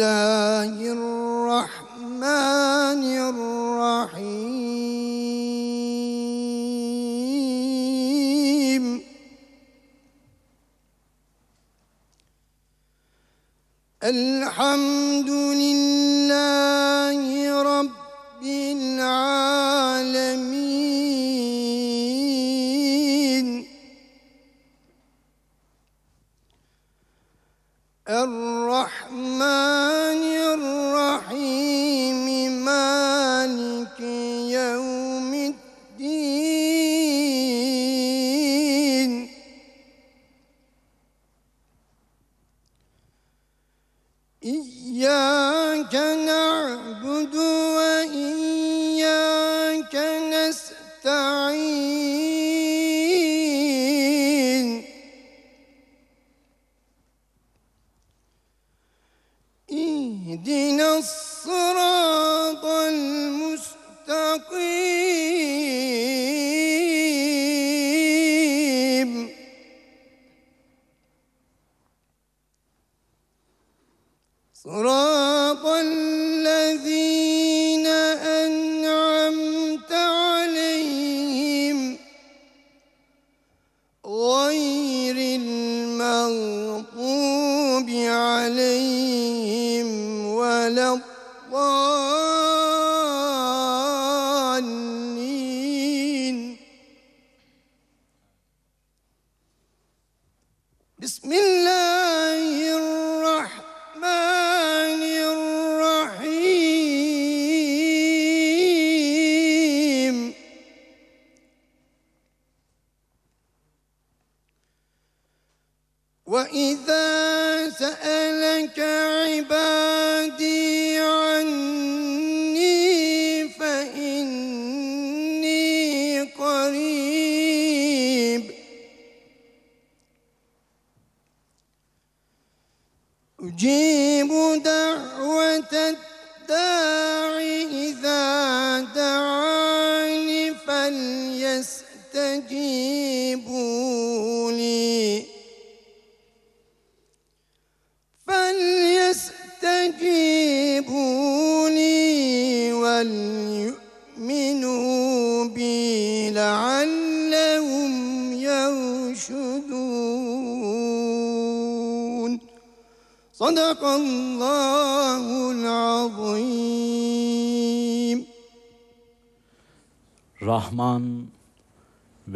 الله الرحمن الرحيم الحمد لله عليه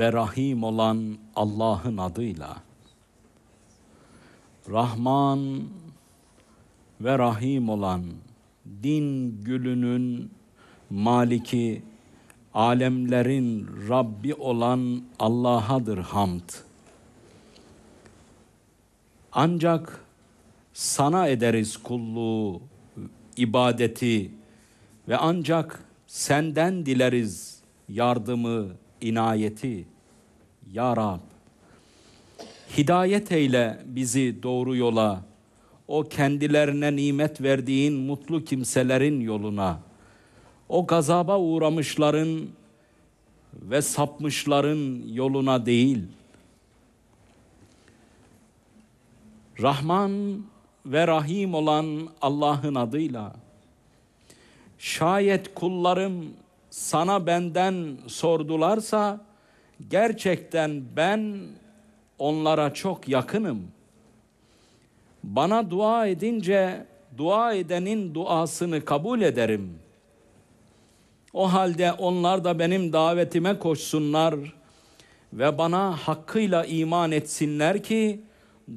ve Rahim olan Allah'ın adıyla. Rahman ve Rahim olan din gülünün maliki, alemlerin Rabbi olan Allah'adır hamd. Ancak sana ederiz kulluğu, ibadeti ve ancak senden dileriz yardımı, inayeti. Ya Rab. Hidayet eyle bizi doğru yola. O kendilerine nimet verdiğin mutlu kimselerin yoluna. O gazaba uğramışların ve sapmışların yoluna değil. Rahman ve Rahim olan Allah'ın adıyla. Şayet kullarım sana benden sordularsa Gerçekten ben onlara çok yakınım. Bana dua edince dua edenin duasını kabul ederim. O halde onlar da benim davetime koşsunlar ve bana hakkıyla iman etsinler ki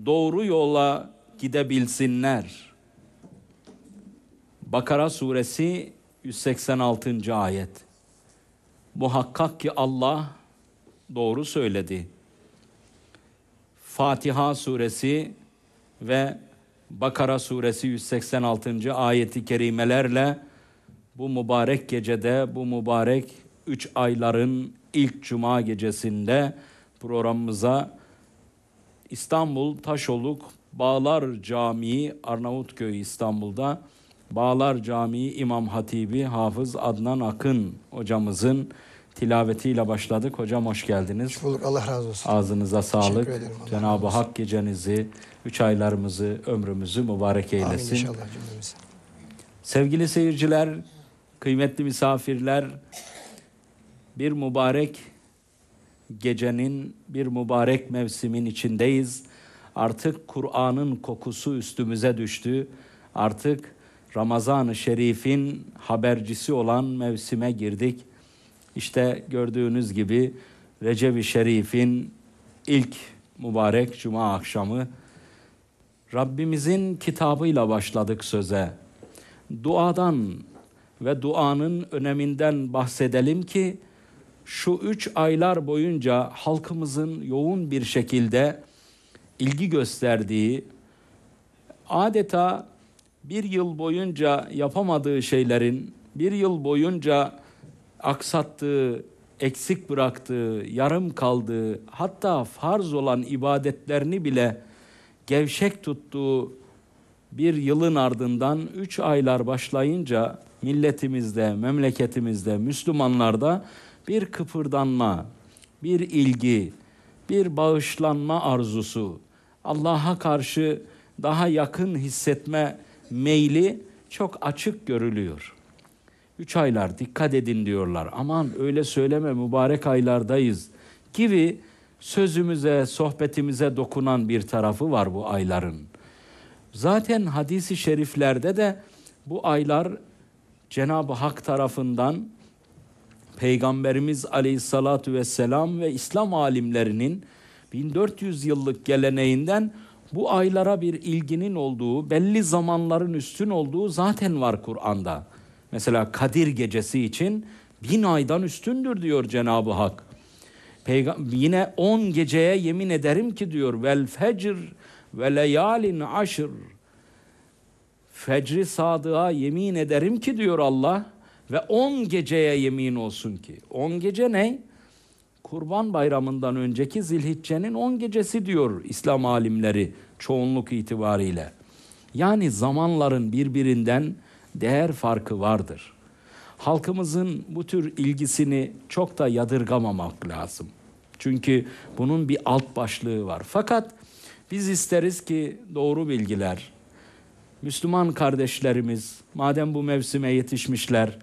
doğru yola gidebilsinler. Bakara suresi 186. ayet. Muhakkak ki Allah doğru söyledi. Fatiha suresi ve Bakara suresi 186. ayeti kerimelerle bu mübarek gecede, bu mübarek üç ayların ilk cuma gecesinde programımıza İstanbul Taşoluk Bağlar Camii Arnavutköy İstanbul'da Bağlar Camii İmam Hatibi Hafız Adnan Akın hocamızın tilavetiyle başladık. Hocam hoş geldiniz. Hoş bulduk. Allah razı olsun. Ağzınıza sağlık. Cenab-ı Hak gecenizi, üç aylarımızı, ömrümüzü mübarek eylesin. Amin inşallah cümlemiz. Sevgili seyirciler, kıymetli misafirler, bir mübarek gecenin, bir mübarek mevsimin içindeyiz. Artık Kur'an'ın kokusu üstümüze düştü. Artık Ramazan-ı Şerif'in habercisi olan mevsime girdik. İşte gördüğünüz gibi Recep-i Şerif'in ilk mübarek cuma akşamı Rabbimizin kitabıyla başladık söze. Duadan ve duanın öneminden bahsedelim ki şu üç aylar boyunca halkımızın yoğun bir şekilde ilgi gösterdiği, adeta bir yıl boyunca yapamadığı şeylerin, bir yıl boyunca aksattığı, eksik bıraktığı, yarım kaldığı, hatta farz olan ibadetlerini bile gevşek tuttuğu bir yılın ardından üç aylar başlayınca milletimizde, memleketimizde, Müslümanlarda bir kıpırdanma, bir ilgi, bir bağışlanma arzusu, Allah'a karşı daha yakın hissetme meyli çok açık görülüyor. Üç aylar dikkat edin diyorlar. Aman öyle söyleme mübarek aylardayız gibi sözümüze, sohbetimize dokunan bir tarafı var bu ayların. Zaten hadisi şeriflerde de bu aylar Cenab-ı Hak tarafından Peygamberimiz Aleyhissalatu vesselam ve İslam alimlerinin 1400 yıllık geleneğinden bu aylara bir ilginin olduğu, belli zamanların üstün olduğu zaten var Kur'an'da. Mesela Kadir gecesi için bin aydan üstündür diyor Cenab-ı Hak. Peygam yine on geceye yemin ederim ki diyor vel fecr ve leyalin aşır. Fecri sadığa yemin ederim ki diyor Allah ve on geceye yemin olsun ki. On gece ne? Kurban Bayramı'ndan önceki Zilhicce'nin on gecesi diyor İslam alimleri çoğunluk itibariyle. Yani zamanların birbirinden değer farkı vardır. Halkımızın bu tür ilgisini çok da yadırgamamak lazım. Çünkü bunun bir alt başlığı var. Fakat biz isteriz ki doğru bilgiler, Müslüman kardeşlerimiz madem bu mevsime yetişmişler,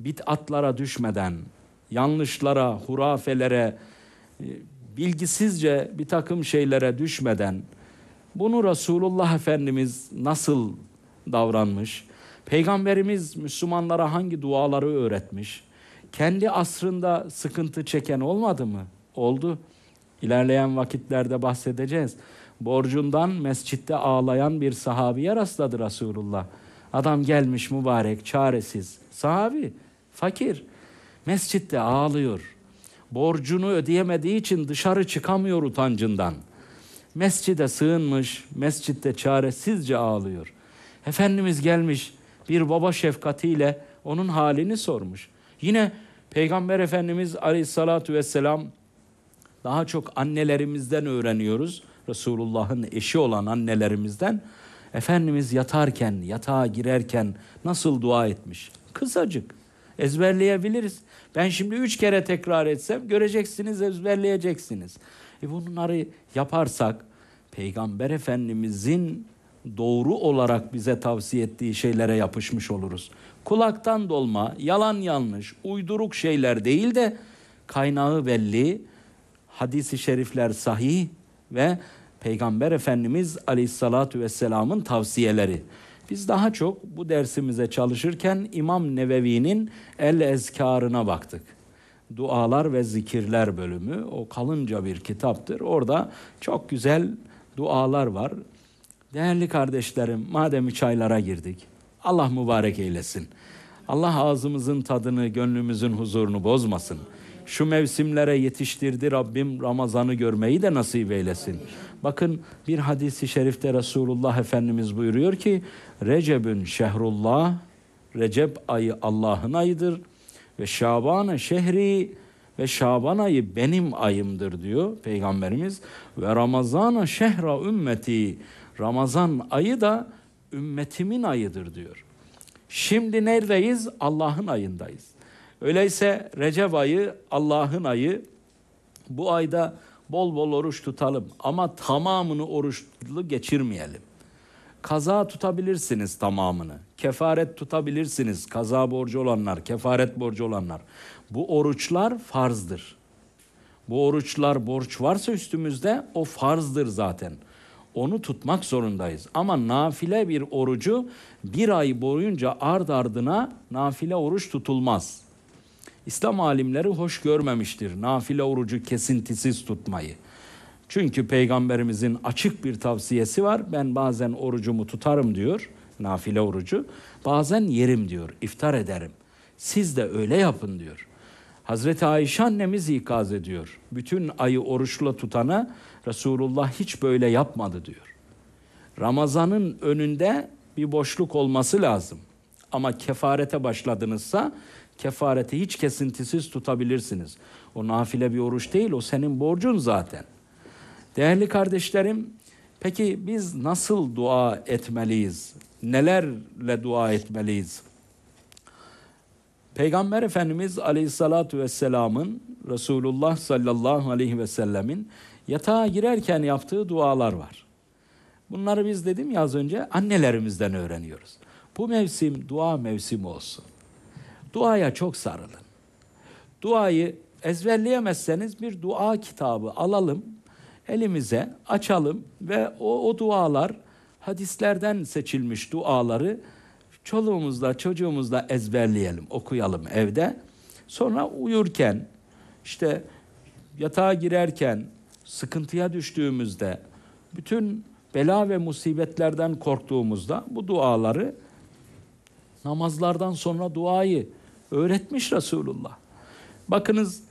bit atlara düşmeden, yanlışlara, hurafelere, e, bilgisizce bir takım şeylere düşmeden bunu Resulullah Efendimiz nasıl davranmış, Peygamberimiz Müslümanlara hangi duaları öğretmiş? Kendi asrında sıkıntı çeken olmadı mı? Oldu. İlerleyen vakitlerde bahsedeceğiz. Borcundan mescitte ağlayan bir sahabiye rastladı Resulullah. Adam gelmiş mübarek, çaresiz. Sahabi, fakir. Mescitte ağlıyor. Borcunu ödeyemediği için dışarı çıkamıyor utancından. Mescide sığınmış, mescitte çaresizce ağlıyor. Efendimiz gelmiş, bir baba şefkatiyle onun halini sormuş. Yine Peygamber Efendimiz Aleyhisselatü Vesselam daha çok annelerimizden öğreniyoruz. Resulullah'ın eşi olan annelerimizden. Efendimiz yatarken, yatağa girerken nasıl dua etmiş? Kısacık. Ezberleyebiliriz. Ben şimdi üç kere tekrar etsem göreceksiniz, ezberleyeceksiniz. E bunları yaparsak Peygamber Efendimizin doğru olarak bize tavsiye ettiği şeylere yapışmış oluruz. Kulaktan dolma, yalan yanlış, uyduruk şeyler değil de kaynağı belli, hadisi şerifler sahih ve Peygamber Efendimiz Aleyhisselatü Vesselam'ın tavsiyeleri. Biz daha çok bu dersimize çalışırken İmam Nevevi'nin El Ezkarına baktık. Dualar ve Zikirler bölümü o kalınca bir kitaptır. Orada çok güzel dualar var. Değerli kardeşlerim, madem üç aylara girdik, Allah mübarek eylesin. Allah ağzımızın tadını, gönlümüzün huzurunu bozmasın. Şu mevsimlere yetiştirdi Rabbim Ramazan'ı görmeyi de nasip eylesin. Bakın bir hadisi şerifte Resulullah Efendimiz buyuruyor ki Recep'ün şehrullah, Recep ayı Allah'ın ayıdır ve Şaban'ı şehri ve Şaban ayı benim ayımdır diyor Peygamberimiz. Ve Ramazanı şehra ümmeti Ramazan ayı da ümmetimin ayıdır diyor. Şimdi neredeyiz? Allah'ın ayındayız. Öyleyse Recep ayı Allah'ın ayı. Bu ayda bol bol oruç tutalım ama tamamını oruçlu geçirmeyelim. Kaza tutabilirsiniz tamamını. Kefaret tutabilirsiniz. Kaza borcu olanlar, kefaret borcu olanlar. Bu oruçlar farzdır. Bu oruçlar borç varsa üstümüzde o farzdır zaten onu tutmak zorundayız. Ama nafile bir orucu bir ay boyunca ard ardına nafile oruç tutulmaz. İslam alimleri hoş görmemiştir nafile orucu kesintisiz tutmayı. Çünkü peygamberimizin açık bir tavsiyesi var. Ben bazen orucumu tutarım diyor, nafile orucu. Bazen yerim diyor, iftar ederim. Siz de öyle yapın diyor. Hazreti Ayşe annemiz ikaz ediyor. Bütün ayı oruçla tutana Resulullah hiç böyle yapmadı diyor. Ramazanın önünde bir boşluk olması lazım. Ama kefarete başladınızsa kefareti hiç kesintisiz tutabilirsiniz. O nafile bir oruç değil, o senin borcun zaten. Değerli kardeşlerim, peki biz nasıl dua etmeliyiz? Nelerle dua etmeliyiz? Peygamber Efendimiz Aleyhisselatü Vesselam'ın Resulullah sallallahu aleyhi ve sellemin yatağa girerken yaptığı dualar var. Bunları biz dedim ya az önce annelerimizden öğreniyoruz. Bu mevsim dua mevsimi olsun. Duaya çok sarılın. Duayı ezberleyemezseniz bir dua kitabı alalım, elimize açalım ve o, o dualar hadislerden seçilmiş duaları çoluğumuzla çocuğumuzla ezberleyelim, okuyalım evde. Sonra uyurken işte yatağa girerken sıkıntıya düştüğümüzde bütün bela ve musibetlerden korktuğumuzda bu duaları namazlardan sonra duayı öğretmiş Resulullah. Bakınız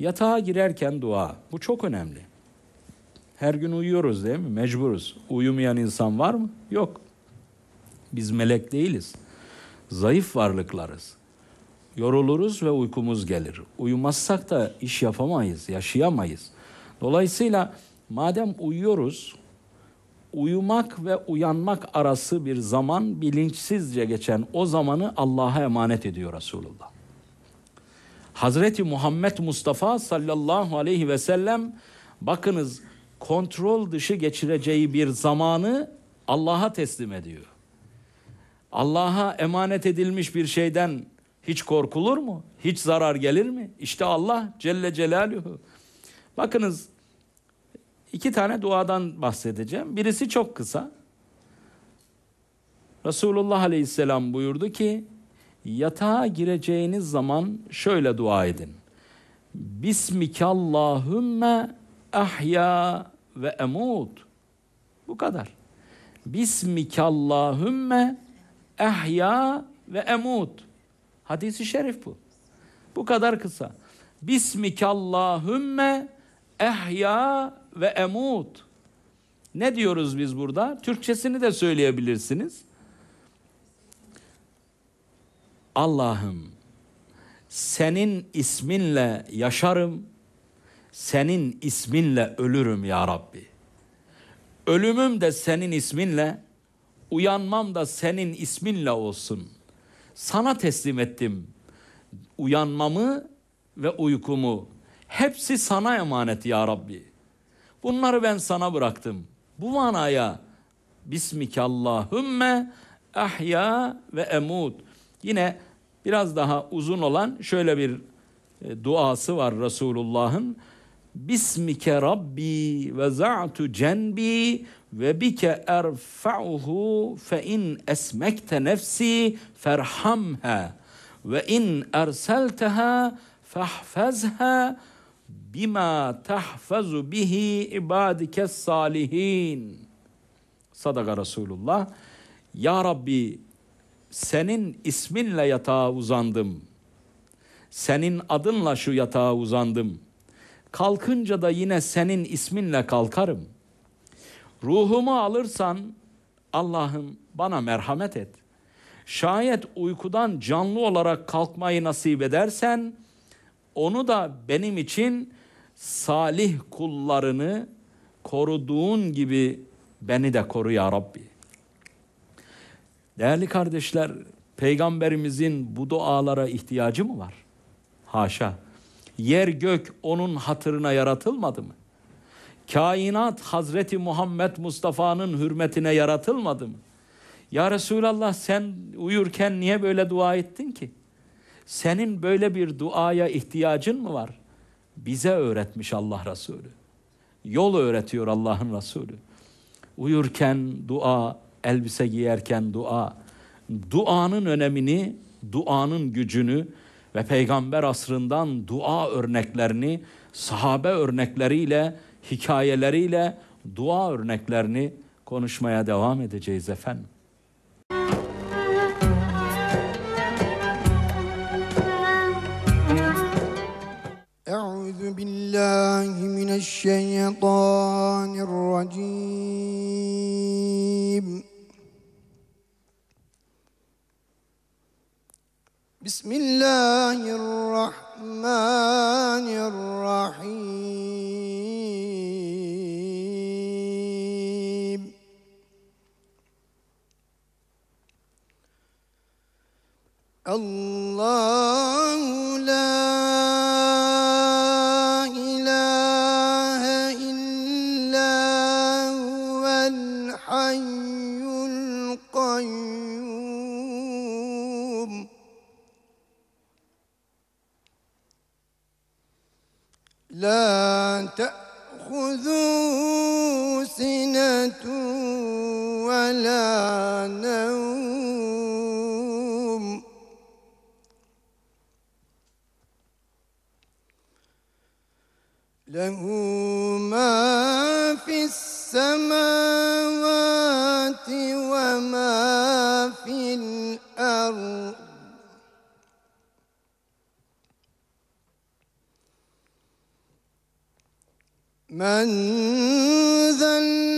yatağa girerken dua bu çok önemli. Her gün uyuyoruz değil mi? Mecburuz. Uyumayan insan var mı? Yok. Biz melek değiliz. Zayıf varlıklarız. Yoruluruz ve uykumuz gelir. Uyumazsak da iş yapamayız, yaşayamayız. Dolayısıyla madem uyuyoruz, uyumak ve uyanmak arası bir zaman bilinçsizce geçen o zamanı Allah'a emanet ediyor Resulullah. Hazreti Muhammed Mustafa sallallahu aleyhi ve sellem bakınız kontrol dışı geçireceği bir zamanı Allah'a teslim ediyor. Allah'a emanet edilmiş bir şeyden hiç korkulur mu? Hiç zarar gelir mi? İşte Allah Celle Celaluhu. Bakınız iki tane duadan bahsedeceğim. Birisi çok kısa. Resulullah Aleyhisselam buyurdu ki yatağa gireceğiniz zaman şöyle dua edin. Bismikallahümme ahya ve emut. Bu kadar. Bismikallahümme ehya ve emut. Hadisi şerif bu. Bu kadar kısa. Bismikallahümme ehya ve emut. Ne diyoruz biz burada? Türkçesini de söyleyebilirsiniz. Allah'ım senin isminle yaşarım, senin isminle ölürüm ya Rabbi. Ölümüm de senin isminle, uyanmam da senin isminle olsun. Sana teslim ettim uyanmamı ve uykumu. Hepsi sana emanet ya Rabbi. Bunları ben sana bıraktım. Bu manaya Bismikallahümme ahya ve emut. Yine biraz daha uzun olan şöyle bir e, duası var Resulullah'ın. Bismike Rabbi ve za'tu cenbi ve bike erfa'uhu fe in esmekte nefsi ferhamha ve in erselteha fahfazha bima tahfazu bihi ibadike salihin. Sadaka Resulullah. Ya Rabbi senin isminle yatağa uzandım. Senin adınla şu yatağa uzandım. Kalkınca da yine senin isminle kalkarım.'' Ruhumu alırsan Allah'ım bana merhamet et. Şayet uykudan canlı olarak kalkmayı nasip edersen onu da benim için salih kullarını koruduğun gibi beni de koru ya Rabbi. Değerli kardeşler, peygamberimizin bu dualara ihtiyacı mı var? Haşa. Yer gök onun hatırına yaratılmadı mı? Kainat Hazreti Muhammed Mustafa'nın hürmetine yaratılmadı mı? Ya Resulallah sen uyurken niye böyle dua ettin ki? Senin böyle bir duaya ihtiyacın mı var? Bize öğretmiş Allah Resulü. Yol öğretiyor Allah'ın Resulü. Uyurken dua, elbise giyerken dua. Duanın önemini, duanın gücünü ve peygamber asrından dua örneklerini sahabe örnekleriyle hikayeleriyle dua örneklerini konuşmaya devam edeceğiz efendim. Euzu billahi mineşşeytanirracim. بسم الله الرحمن الرحيم الله لا إله إلا هو الحي القيوم لا تأخذوا سنة ولا نوم له ما في السماوات وما في الأرض من ذا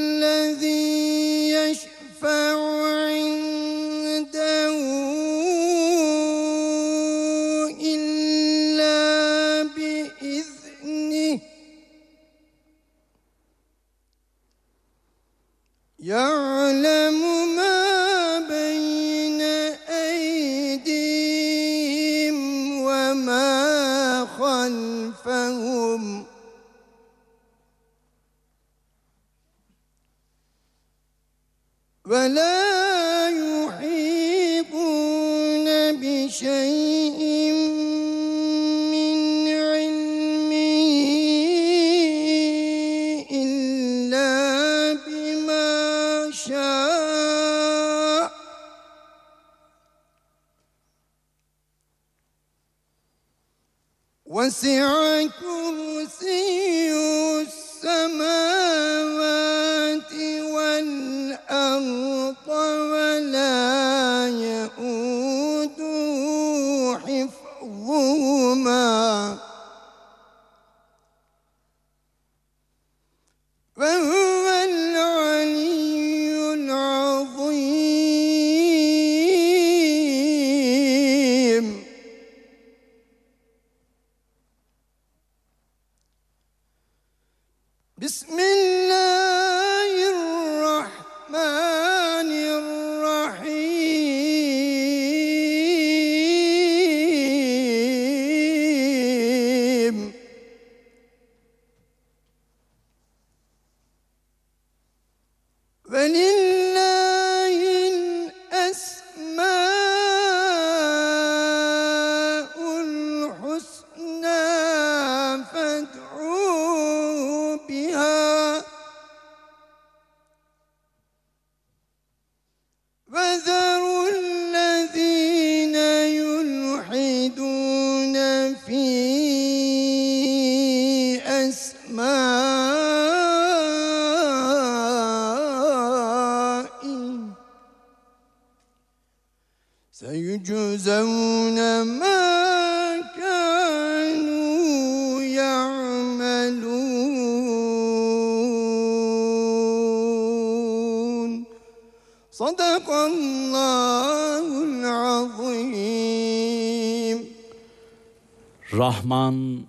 Rahman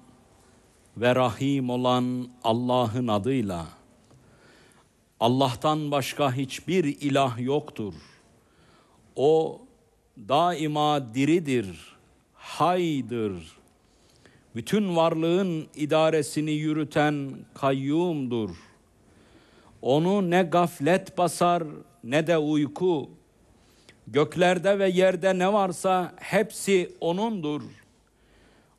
ve Rahim olan Allah'ın adıyla. Allah'tan başka hiçbir ilah yoktur. O daima diridir, haydır. Bütün varlığın idaresini yürüten kayyumdur. Onu ne gaflet basar ne de uyku. Göklerde ve yerde ne varsa hepsi O'nundur.''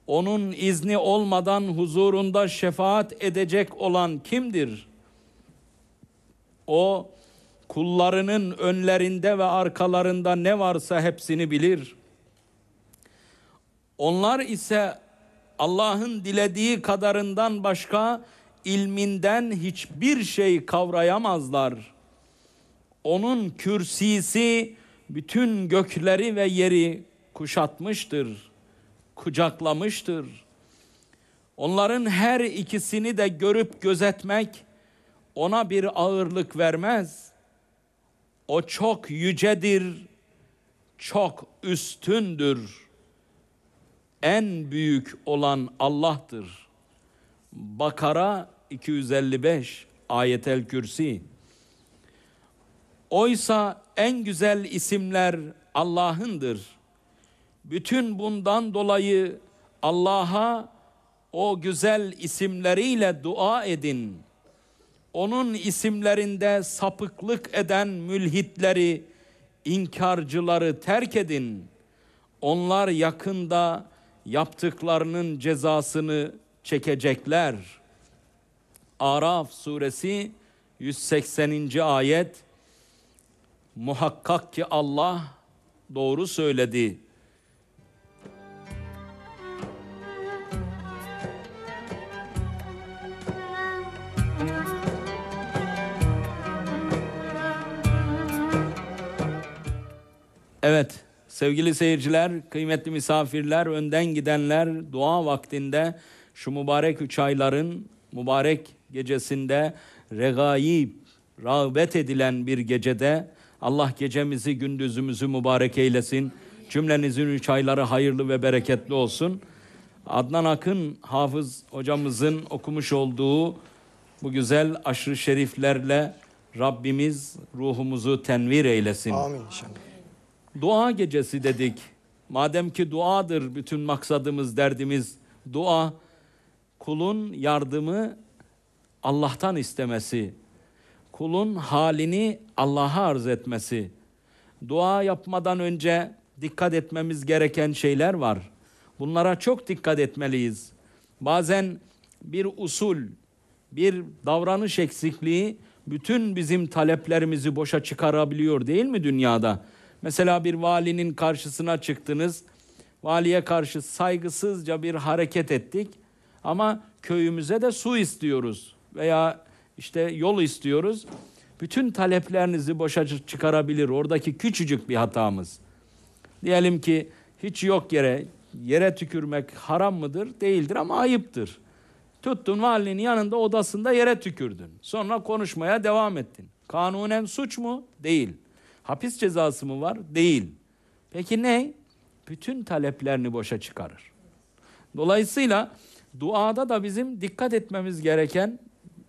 onun izni olmadan huzurunda şefaat edecek olan kimdir? O kullarının önlerinde ve arkalarında ne varsa hepsini bilir. Onlar ise Allah'ın dilediği kadarından başka ilminden hiçbir şey kavrayamazlar. Onun kürsisi bütün gökleri ve yeri kuşatmıştır.'' kucaklamıştır. Onların her ikisini de görüp gözetmek ona bir ağırlık vermez. O çok yücedir, çok üstündür. En büyük olan Allah'tır. Bakara 255 ayetel kürsi. Oysa en güzel isimler Allah'ındır.'' Bütün bundan dolayı Allah'a o güzel isimleriyle dua edin. Onun isimlerinde sapıklık eden mülhitleri, inkarcıları terk edin. Onlar yakında yaptıklarının cezasını çekecekler. Araf suresi 180. ayet Muhakkak ki Allah doğru söyledi. Evet sevgili seyirciler, kıymetli misafirler, önden gidenler dua vaktinde şu mübarek üç ayların mübarek gecesinde regaib, rağbet edilen bir gecede Allah gecemizi gündüzümüzü mübarek eylesin. Cümlenizin üç ayları hayırlı ve bereketli olsun. Adnan Akın Hafız hocamızın okumuş olduğu bu güzel aşırı şeriflerle Rabbimiz ruhumuzu tenvir eylesin. Amin inşallah. Dua gecesi dedik. Madem ki duadır bütün maksadımız, derdimiz dua. Kulun yardımı Allah'tan istemesi. Kulun halini Allah'a arz etmesi. Dua yapmadan önce dikkat etmemiz gereken şeyler var. Bunlara çok dikkat etmeliyiz. Bazen bir usul, bir davranış eksikliği bütün bizim taleplerimizi boşa çıkarabiliyor değil mi dünyada? Mesela bir valinin karşısına çıktınız. Valiye karşı saygısızca bir hareket ettik. Ama köyümüze de su istiyoruz veya işte yol istiyoruz. Bütün taleplerinizi boşa çıkarabilir oradaki küçücük bir hatamız. Diyelim ki hiç yok yere yere tükürmek haram mıdır? Değildir ama ayıptır. Tuttun valinin yanında odasında yere tükürdün. Sonra konuşmaya devam ettin. Kanunen suç mu? Değil. Hapis cezası mı var? Değil. Peki ne? Bütün taleplerini boşa çıkarır. Dolayısıyla duada da bizim dikkat etmemiz gereken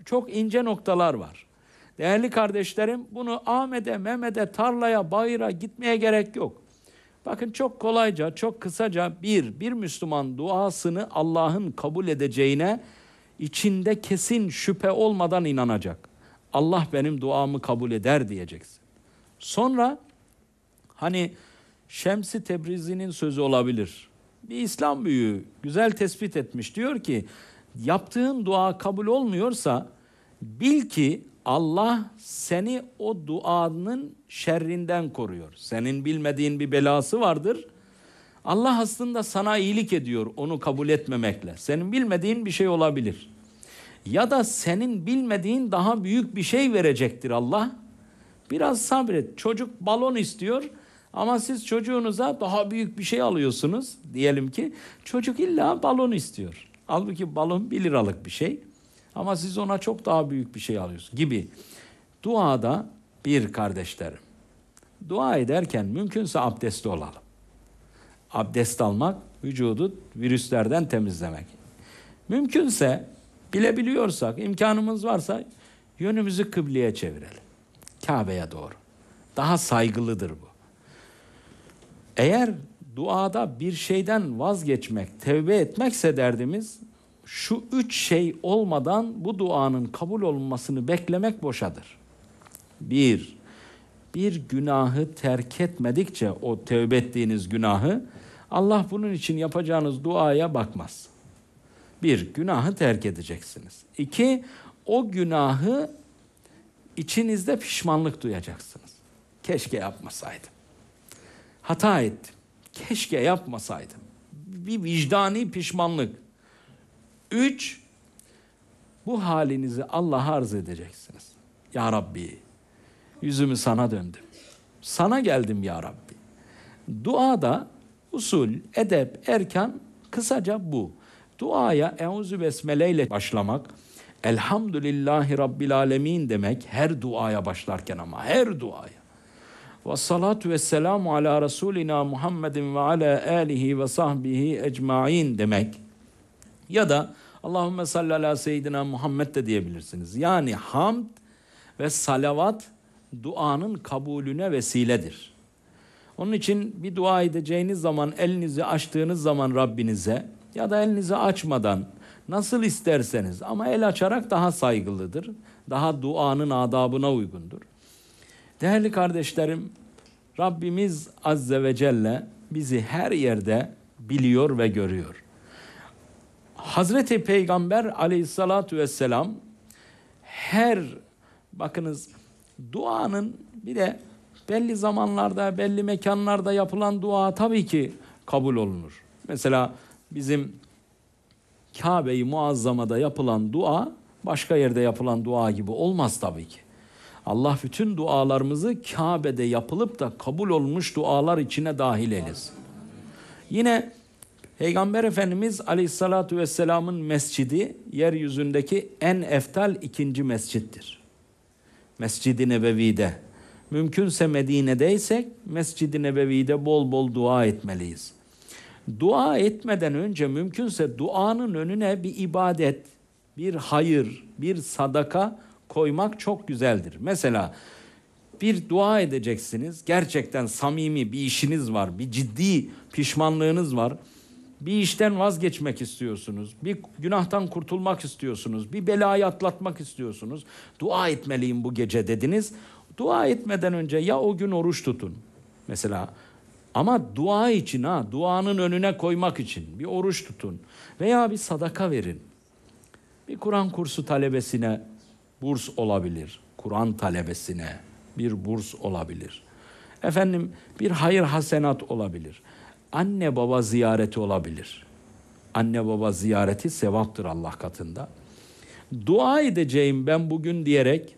çok ince noktalar var. Değerli kardeşlerim bunu Ahmet'e, Mehmet'e, tarlaya, bayıra gitmeye gerek yok. Bakın çok kolayca, çok kısaca bir, bir Müslüman duasını Allah'ın kabul edeceğine içinde kesin şüphe olmadan inanacak. Allah benim duamı kabul eder diyeceksin. Sonra hani Şemsi Tebrizi'nin sözü olabilir. Bir İslam büyüğü güzel tespit etmiş. Diyor ki yaptığın dua kabul olmuyorsa bil ki Allah seni o duanın şerrinden koruyor. Senin bilmediğin bir belası vardır. Allah aslında sana iyilik ediyor onu kabul etmemekle. Senin bilmediğin bir şey olabilir. Ya da senin bilmediğin daha büyük bir şey verecektir Allah Biraz sabret. Çocuk balon istiyor ama siz çocuğunuza daha büyük bir şey alıyorsunuz diyelim ki. Çocuk illa balon istiyor. Halbuki balon bir liralık bir şey. Ama siz ona çok daha büyük bir şey alıyorsunuz gibi. Duada bir kardeşlerim. Dua ederken mümkünse abdestli olalım. Abdest almak vücudu virüslerden temizlemek. Mümkünse bilebiliyorsak, imkanımız varsa yönümüzü kıbleye çevirelim. Kabe'ye doğru. Daha saygılıdır bu. Eğer duada bir şeyden vazgeçmek, tevbe etmekse derdimiz şu üç şey olmadan bu duanın kabul olunmasını beklemek boşadır. Bir, bir günahı terk etmedikçe o tevbe ettiğiniz günahı Allah bunun için yapacağınız duaya bakmaz. Bir, günahı terk edeceksiniz. İki, o günahı İçinizde pişmanlık duyacaksınız. Keşke yapmasaydım. Hata ettim. Keşke yapmasaydım. Bir vicdani pişmanlık. Üç, bu halinizi Allah'a arz edeceksiniz. Ya Rabbi, yüzümü sana döndüm. Sana geldim ya Rabbi. Duada usul, edep, erken kısaca bu. Duaya Euzü Besmele ile başlamak, Elhamdülillahi Rabbil Alemin demek her duaya başlarken ama her duaya. Ve salatu ve selamu ala Resulina Muhammedin ve ala alihi ve sahbihi ecmain demek. Ya da Allahümme salli ala seyyidina Muhammed de diyebilirsiniz. Yani hamd ve salavat duanın kabulüne vesiledir. Onun için bir dua edeceğiniz zaman elinizi açtığınız zaman Rabbinize ya da elinizi açmadan Nasıl isterseniz ama el açarak daha saygılıdır. Daha duanın adabına uygundur. Değerli kardeşlerim, Rabbimiz Azze ve Celle bizi her yerde biliyor ve görüyor. Hazreti Peygamber aleyhissalatu vesselam her bakınız duanın bir de belli zamanlarda belli mekanlarda yapılan dua tabii ki kabul olunur. Mesela bizim Kabe-i Muazzama'da yapılan dua başka yerde yapılan dua gibi olmaz tabii ki. Allah bütün dualarımızı Kabe'de yapılıp da kabul olmuş dualar içine dahil ederiz. Yine Peygamber Efendimiz Aleyhisselatü Vesselam'ın mescidi yeryüzündeki en eftal ikinci mescittir. Mescid-i Nebevi'de. Mümkünse Medine'deysek Mescid-i Nebevi'de bol bol dua etmeliyiz dua etmeden önce mümkünse duanın önüne bir ibadet, bir hayır, bir sadaka koymak çok güzeldir. Mesela bir dua edeceksiniz. Gerçekten samimi bir işiniz var, bir ciddi pişmanlığınız var. Bir işten vazgeçmek istiyorsunuz, bir günahtan kurtulmak istiyorsunuz, bir belayı atlatmak istiyorsunuz. Dua etmeliyim bu gece dediniz. Dua etmeden önce ya o gün oruç tutun. Mesela ama dua için ha, duanın önüne koymak için bir oruç tutun veya bir sadaka verin. Bir Kur'an kursu talebesine burs olabilir. Kur'an talebesine bir burs olabilir. Efendim bir hayır hasenat olabilir. Anne baba ziyareti olabilir. Anne baba ziyareti sevaptır Allah katında. Dua edeceğim ben bugün diyerek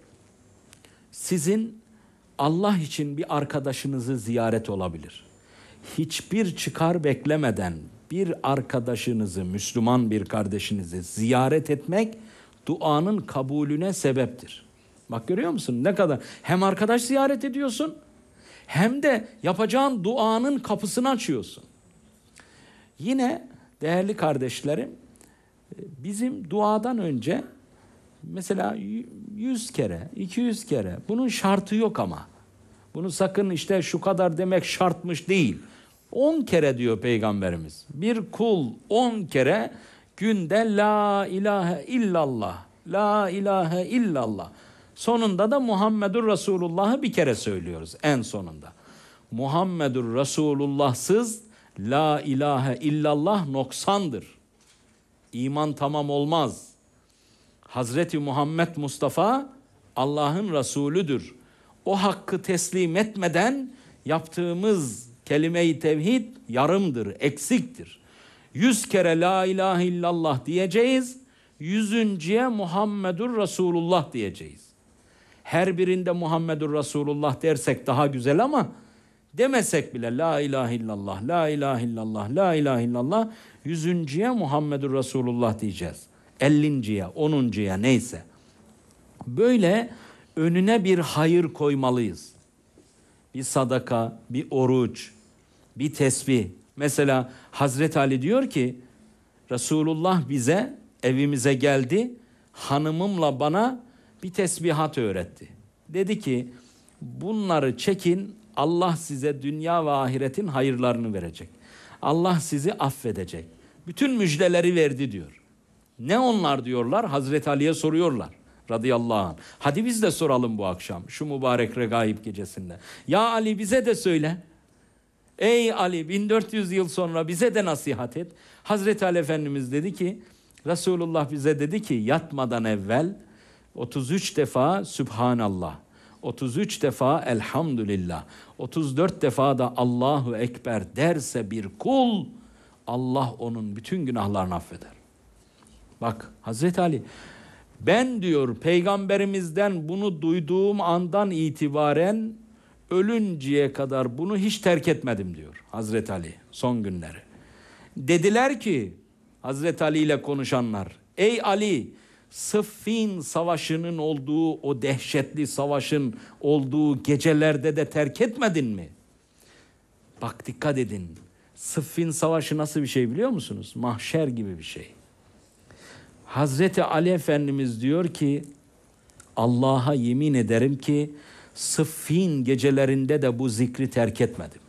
sizin Allah için bir arkadaşınızı ziyaret olabilir.'' hiçbir çıkar beklemeden bir arkadaşınızı, Müslüman bir kardeşinizi ziyaret etmek duanın kabulüne sebeptir. Bak görüyor musun ne kadar hem arkadaş ziyaret ediyorsun hem de yapacağın duanın kapısını açıyorsun. Yine değerli kardeşlerim bizim duadan önce mesela 100 kere, 200 kere bunun şartı yok ama bunu sakın işte şu kadar demek şartmış değil. On kere diyor peygamberimiz. Bir kul on kere günde la ilahe illallah. La ilahe illallah. Sonunda da Muhammedur Resulullah'ı bir kere söylüyoruz en sonunda. Muhammedur Resulullah'sız la ilahe illallah noksandır. İman tamam olmaz. Hazreti Muhammed Mustafa Allah'ın Resulüdür o hakkı teslim etmeden yaptığımız kelime-i tevhid yarımdır, eksiktir. Yüz kere la ilahe illallah diyeceğiz, yüzüncüye Muhammedur Resulullah diyeceğiz. Her birinde Muhammedur Resulullah dersek daha güzel ama demesek bile la ilahe illallah, la ilahe illallah, la ilahe illallah yüzüncüye Muhammedur Resulullah diyeceğiz. Ellinciye, onuncuya neyse. Böyle önüne bir hayır koymalıyız. Bir sadaka, bir oruç, bir tesbih. Mesela Hazreti Ali diyor ki Resulullah bize evimize geldi. Hanımımla bana bir tesbihat öğretti. Dedi ki bunları çekin Allah size dünya ve ahiretin hayırlarını verecek. Allah sizi affedecek. Bütün müjdeleri verdi diyor. Ne onlar diyorlar? Hazreti Ali'ye soruyorlar radıyallahu anh. Hadi biz de soralım bu akşam şu mübarek regaib gecesinde. Ya Ali bize de söyle. Ey Ali 1400 yıl sonra bize de nasihat et. Hazreti Ali Efendimiz dedi ki Resulullah bize dedi ki yatmadan evvel 33 defa Sübhanallah, 33 defa Elhamdülillah, 34 defa da Allahu Ekber derse bir kul Allah onun bütün günahlarını affeder. Bak Hazreti Ali ben diyor peygamberimizden bunu duyduğum andan itibaren ölünceye kadar bunu hiç terk etmedim diyor Hazreti Ali son günleri. Dediler ki Hazreti Ali ile konuşanlar ey Ali Sıffin savaşının olduğu o dehşetli savaşın olduğu gecelerde de terk etmedin mi? Bak dikkat edin. Sıffin savaşı nasıl bir şey biliyor musunuz? Mahşer gibi bir şey. Hazreti Ali Efendimiz diyor ki Allah'a yemin ederim ki sıffin gecelerinde de bu zikri terk etmedim.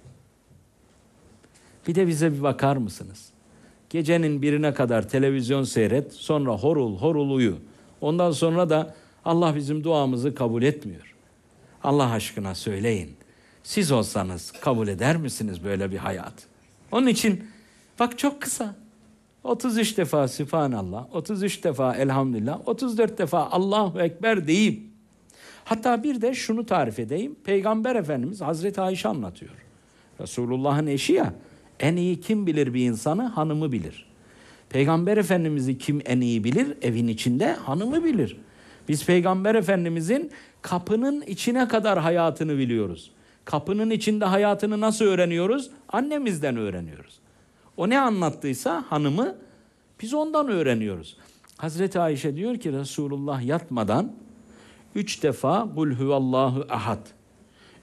Bir de bize bir bakar mısınız? Gecenin birine kadar televizyon seyret, sonra horul horul uyu. Ondan sonra da Allah bizim duamızı kabul etmiyor. Allah aşkına söyleyin. Siz olsanız kabul eder misiniz böyle bir hayat? Onun için bak çok kısa. 33 defa Sübhanallah, 33 defa Elhamdülillah, 34 defa Allahu Ekber deyip hatta bir de şunu tarif edeyim. Peygamber Efendimiz Hazreti Ayşe anlatıyor. Resulullah'ın eşi ya en iyi kim bilir bir insanı? Hanımı bilir. Peygamber Efendimiz'i kim en iyi bilir? Evin içinde hanımı bilir. Biz Peygamber Efendimiz'in kapının içine kadar hayatını biliyoruz. Kapının içinde hayatını nasıl öğreniyoruz? Annemizden öğreniyoruz. O ne anlattıysa hanımı biz ondan öğreniyoruz. Hazreti Ayşe diyor ki Resulullah yatmadan üç defa kul huvallahu ahad,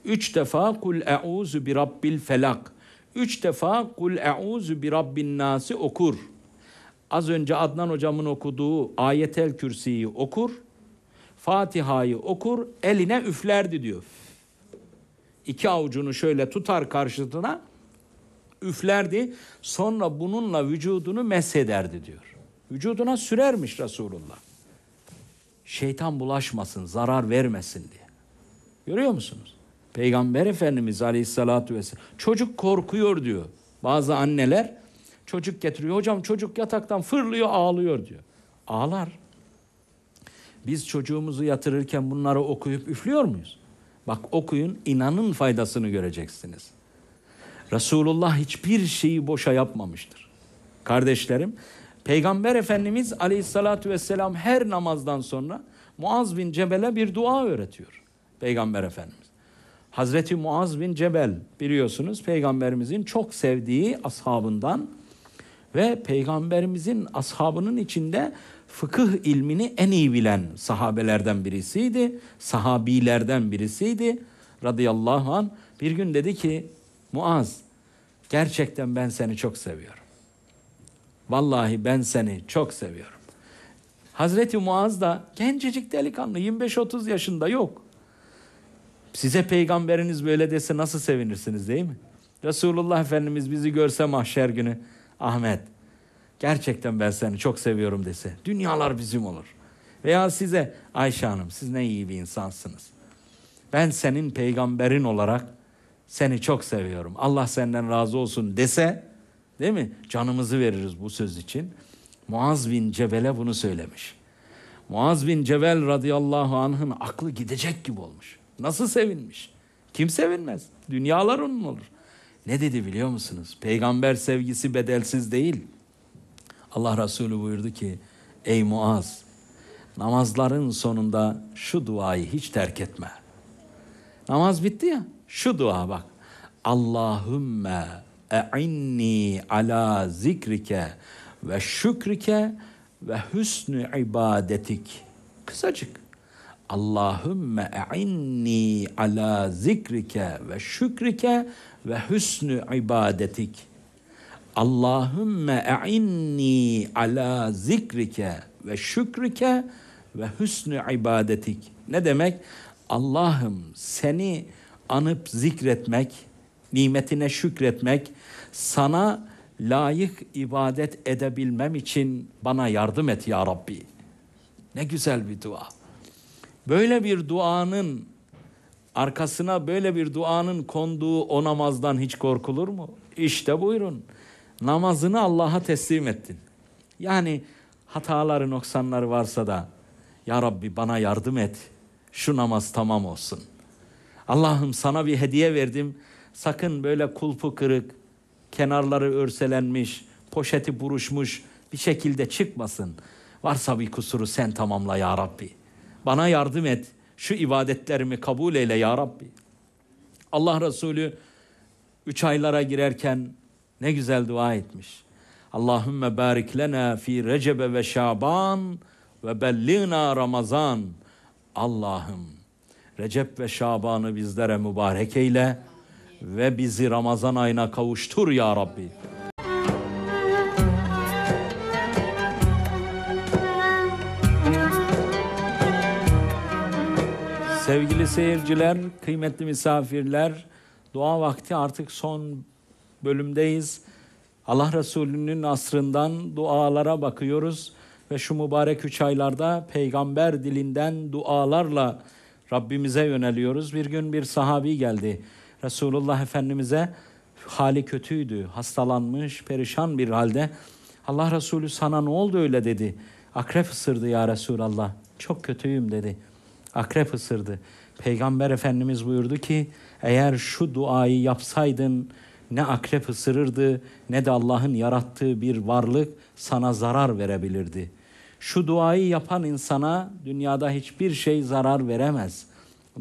üç defa kul e'uzu bi rabbil felak, üç defa kul e'uzu bi rabbin nasi okur. Az önce Adnan hocamın okuduğu ayetel kürsiyi okur, Fatiha'yı okur, eline üflerdi diyor. İki avucunu şöyle tutar karşısına, üflerdi. Sonra bununla vücudunu meshederdi diyor. Vücuduna sürermiş Resulullah. Şeytan bulaşmasın, zarar vermesin diye. Görüyor musunuz? Peygamber Efendimiz Aleyhisselatü Vesselam çocuk korkuyor diyor. Bazı anneler çocuk getiriyor. Hocam çocuk yataktan fırlıyor ağlıyor diyor. Ağlar. Biz çocuğumuzu yatırırken bunları okuyup üflüyor muyuz? Bak okuyun inanın faydasını göreceksiniz. Resulullah hiçbir şeyi boşa yapmamıştır. Kardeşlerim, Peygamber Efendimiz aleyhissalatü vesselam her namazdan sonra Muaz bin Cebel'e bir dua öğretiyor. Peygamber Efendimiz. Hazreti Muaz bin Cebel biliyorsunuz peygamberimizin çok sevdiği ashabından ve peygamberimizin ashabının içinde fıkıh ilmini en iyi bilen sahabelerden birisiydi. Sahabilerden birisiydi radıyallahu an. Bir gün dedi ki Muaz gerçekten ben seni çok seviyorum. Vallahi ben seni çok seviyorum. Hazreti Muaz da gencecik delikanlı 25-30 yaşında yok. Size peygamberiniz böyle dese nasıl sevinirsiniz değil mi? Resulullah Efendimiz bizi görse mahşer günü Ahmet gerçekten ben seni çok seviyorum dese dünyalar bizim olur. Veya size Ayşe Hanım siz ne iyi bir insansınız. Ben senin peygamberin olarak seni çok seviyorum. Allah senden razı olsun dese değil mi? Canımızı veririz bu söz için. Muaz bin Cebel'e bunu söylemiş. Muaz bin Cebel radıyallahu anh'ın aklı gidecek gibi olmuş. Nasıl sevinmiş? Kim sevinmez? Dünyalar onun olur. Ne dedi biliyor musunuz? Peygamber sevgisi bedelsiz değil. Allah Resulü buyurdu ki, Ey Muaz, namazların sonunda şu duayı hiç terk etme. Namaz bitti ya, şu dua bak. Allahümme e'inni ala zikrike ve şükrike ve hüsnü ibadetik. Kısacık. Allahümme e'inni ala zikrike ve şükrike ve hüsnü ibadetik. Allahümme e'inni ala zikrike ve şükrike ve hüsnü ibadetik. Ne demek? Allah'ım seni anıp zikretmek, nimetine şükretmek, sana layık ibadet edebilmem için bana yardım et ya Rabbi. Ne güzel bir dua. Böyle bir duanın arkasına böyle bir duanın konduğu o namazdan hiç korkulur mu? İşte buyurun. Namazını Allah'a teslim ettin. Yani hataları, noksanları varsa da ya Rabbi bana yardım et. Şu namaz tamam olsun.'' Allah'ım sana bir hediye verdim. Sakın böyle kulpu kırık, kenarları örselenmiş, poşeti buruşmuş bir şekilde çıkmasın. Varsa bir kusuru sen tamamla ya Rabbi. Bana yardım et. Şu ibadetlerimi kabul eyle ya Rabbi. Allah Resulü üç aylara girerken ne güzel dua etmiş. Allahümme barik lena fi recebe ve şaban ve bellina ramazan. Allah'ım Recep ve Şaban'ı bizlere mübarek eyle ve bizi Ramazan ayına kavuştur ya Rabbi. Sevgili seyirciler, kıymetli misafirler, dua vakti artık son bölümdeyiz. Allah Resulü'nün asrından dualara bakıyoruz ve şu mübarek üç aylarda peygamber dilinden dualarla Rabbimize yöneliyoruz. Bir gün bir sahabi geldi. Resulullah Efendimiz'e hali kötüydü, hastalanmış, perişan bir halde. Allah Resulü sana ne oldu öyle dedi. Akrep ısırdı ya Resulallah. Çok kötüyüm dedi. Akrep ısırdı. Peygamber Efendimiz buyurdu ki eğer şu duayı yapsaydın ne akrep ısırırdı ne de Allah'ın yarattığı bir varlık sana zarar verebilirdi.'' Şu duayı yapan insana dünyada hiçbir şey zarar veremez.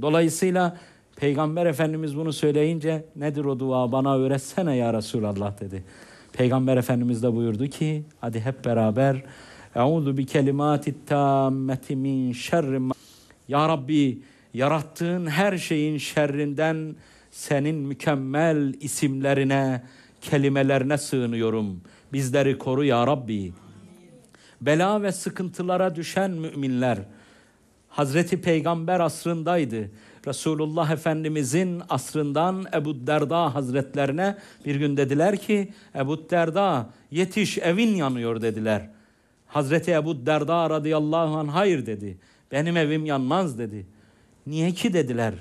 Dolayısıyla Peygamber Efendimiz bunu söyleyince nedir o dua bana öğretsene ya Resulallah dedi. Peygamber Efendimiz de buyurdu ki hadi hep beraber Euzu bi kelimati tammeti min şerri Ya Rabbi yarattığın her şeyin şerrinden senin mükemmel isimlerine, kelimelerine sığınıyorum. Bizleri koru ya Rabbi bela ve sıkıntılara düşen müminler Hazreti Peygamber asrındaydı. Resulullah Efendimizin asrından Ebu Derda Hazretlerine bir gün dediler ki Ebu Derda yetiş evin yanıyor dediler. Hazreti Ebu Derda radıyallahu anh hayır dedi. Benim evim yanmaz dedi. Niye ki dediler.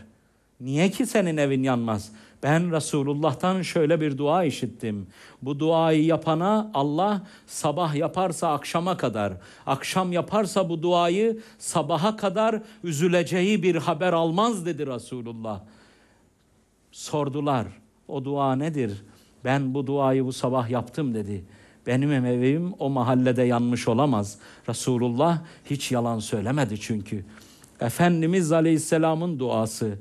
Niye ki senin evin yanmaz? Ben Resulullah'tan şöyle bir dua işittim. Bu duayı yapana Allah sabah yaparsa akşama kadar, akşam yaparsa bu duayı sabaha kadar üzüleceği bir haber almaz dedi Resulullah. Sordular o dua nedir? Ben bu duayı bu sabah yaptım dedi. Benim evim o mahallede yanmış olamaz. Resulullah hiç yalan söylemedi çünkü. Efendimiz Aleyhisselam'ın duası.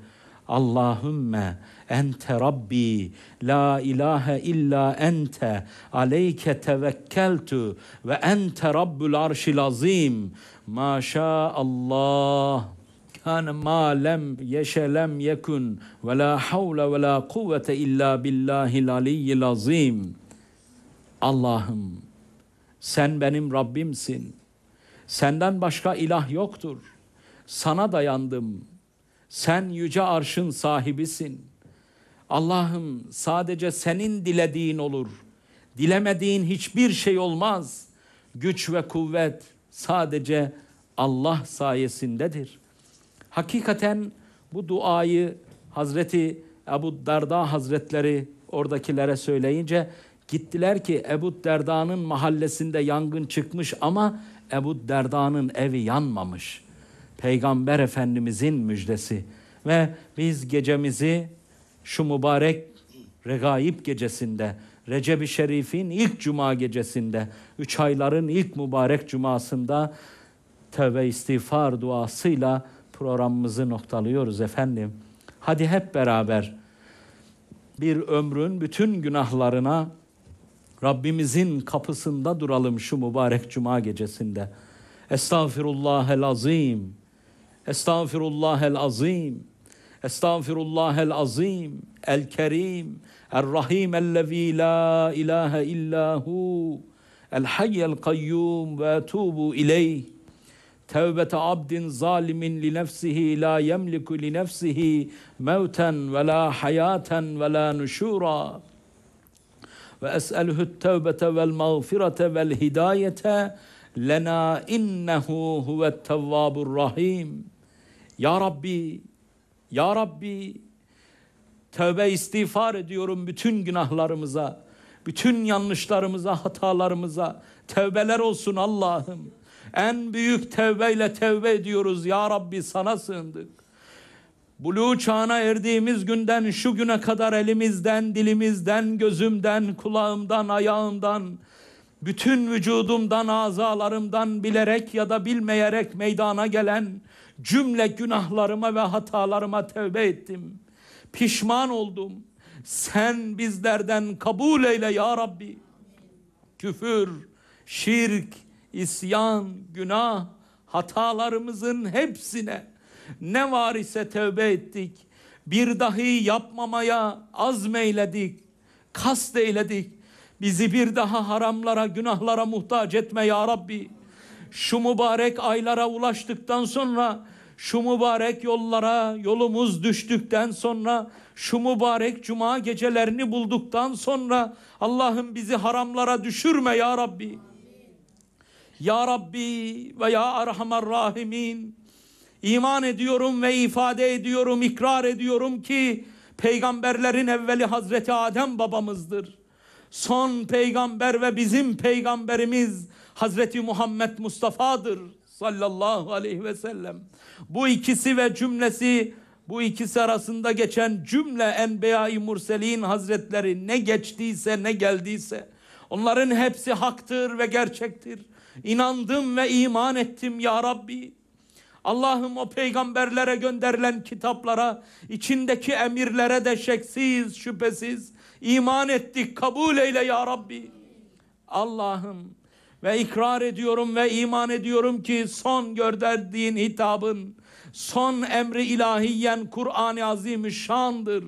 Allahümme ente Rabbi la ilahe illa ente aleyke tevekkeltu ve ente Rabbul arşil azim maşaallah kâne mâ lem yeşe lem yekun ve la havle ve la kuvvete illa billahil aliyyil azim. Allah'ım sen benim Rabbimsin. Senden başka ilah yoktur. Sana dayandım.'' Sen yüce arşın sahibisin. Allah'ım sadece senin dilediğin olur. Dilemediğin hiçbir şey olmaz. Güç ve kuvvet sadece Allah sayesindedir. Hakikaten bu duayı Hazreti Ebu Derda Hazretleri oradakilere söyleyince gittiler ki Ebu Derda'nın mahallesinde yangın çıkmış ama Ebu Derda'nın evi yanmamış. Peygamber Efendimizin müjdesi ve biz gecemizi şu mübarek regaib gecesinde Recep-i Şerif'in ilk cuma gecesinde, üç ayların ilk mübarek cumasında tövbe istiğfar duasıyla programımızı noktalıyoruz efendim. Hadi hep beraber bir ömrün bütün günahlarına Rabbimizin kapısında duralım şu mübarek cuma gecesinde. Estağfirullahel azim. استغفر الله العظيم استغفر الله العظيم الكريم الرحيم الذي لا اله الا هو الحي القيوم واتوب اليه توبه عبد ظالم لنفسه لا يملك لنفسه موتا ولا حياه ولا نشورا واساله التوبه والمغفره والهدايه لنا انه هو التواب الرحيم Ya Rabbi, Ya Rabbi tövbe istiğfar ediyorum bütün günahlarımıza, bütün yanlışlarımıza, hatalarımıza. Tövbeler olsun Allah'ım. En büyük tövbeyle tövbe ediyoruz Ya Rabbi sana sığındık. Buluğ çağına erdiğimiz günden şu güne kadar elimizden, dilimizden, gözümden, kulağımdan, ayağımdan, bütün vücudumdan, azalarımdan bilerek ya da bilmeyerek meydana gelen Cümle günahlarıma ve hatalarıma tevbe ettim. Pişman oldum. Sen bizlerden kabul eyle ya Rabbi. Küfür, şirk, isyan, günah, hatalarımızın hepsine ne var ise tevbe ettik. Bir dahi yapmamaya azmeyledik, kast eyledik. Bizi bir daha haramlara, günahlara muhtaç etme ya Rabbi şu mübarek aylara ulaştıktan sonra şu mübarek yollara yolumuz düştükten sonra şu mübarek cuma gecelerini bulduktan sonra Allah'ım bizi haramlara düşürme ya Rabbi. Ya Rabbi ve ya Erhamer Rahimin iman ediyorum ve ifade ediyorum, ikrar ediyorum ki peygamberlerin evveli Hazreti Adem babamızdır. Son peygamber ve bizim peygamberimiz Hazreti Muhammed Mustafa'dır sallallahu aleyhi ve sellem. Bu ikisi ve cümlesi bu ikisi arasında geçen cümle Enbiya-i Murselin Hazretleri ne geçtiyse ne geldiyse onların hepsi haktır ve gerçektir. İnandım ve iman ettim ya Rabbi. Allah'ım o peygamberlere gönderilen kitaplara, içindeki emirlere de şeksiz, şüphesiz iman ettik. Kabul eyle ya Rabbi. Allah'ım ve ikrar ediyorum ve iman ediyorum ki son gönderdiğin hitabın son emri ilahiyen Kur'an-ı Azimüşşan'dır.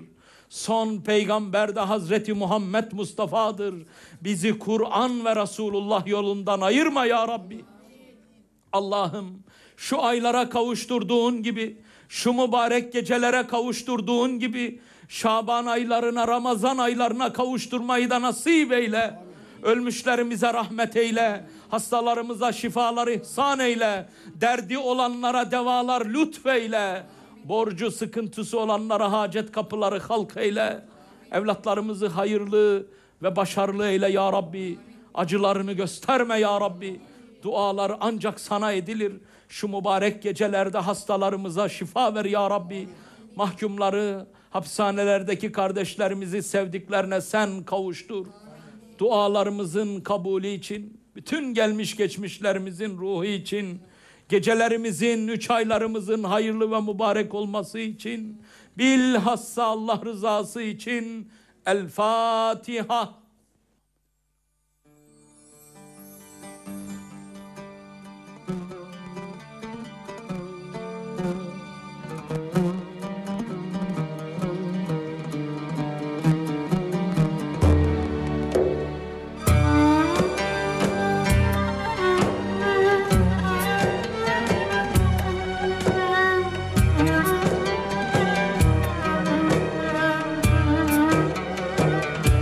Son peygamber de Hazreti Muhammed Mustafa'dır. Bizi Kur'an ve Resulullah yolundan ayırma ya Rabbi. Allah'ım şu aylara kavuşturduğun gibi, şu mübarek gecelere kavuşturduğun gibi Şaban aylarına, Ramazan aylarına kavuşturmayı da nasip eyle. Ölmüşlerimize rahmet eyle. Hastalarımıza şifaları ihsan eyle. Derdi olanlara devalar lütfeyle. Borcu sıkıntısı olanlara hacet kapıları halk eyle. Evlatlarımızı hayırlı ve başarılı eyle ya Rabbi. Acılarını gösterme ya Rabbi. Dualar ancak sana edilir. Şu mübarek gecelerde hastalarımıza şifa ver ya Rabbi. Mahkumları, hapishanelerdeki kardeşlerimizi sevdiklerine sen kavuştur dualarımızın kabulü için, bütün gelmiş geçmişlerimizin ruhu için, gecelerimizin, üç aylarımızın hayırlı ve mübarek olması için, bilhassa Allah rızası için El Fatiha.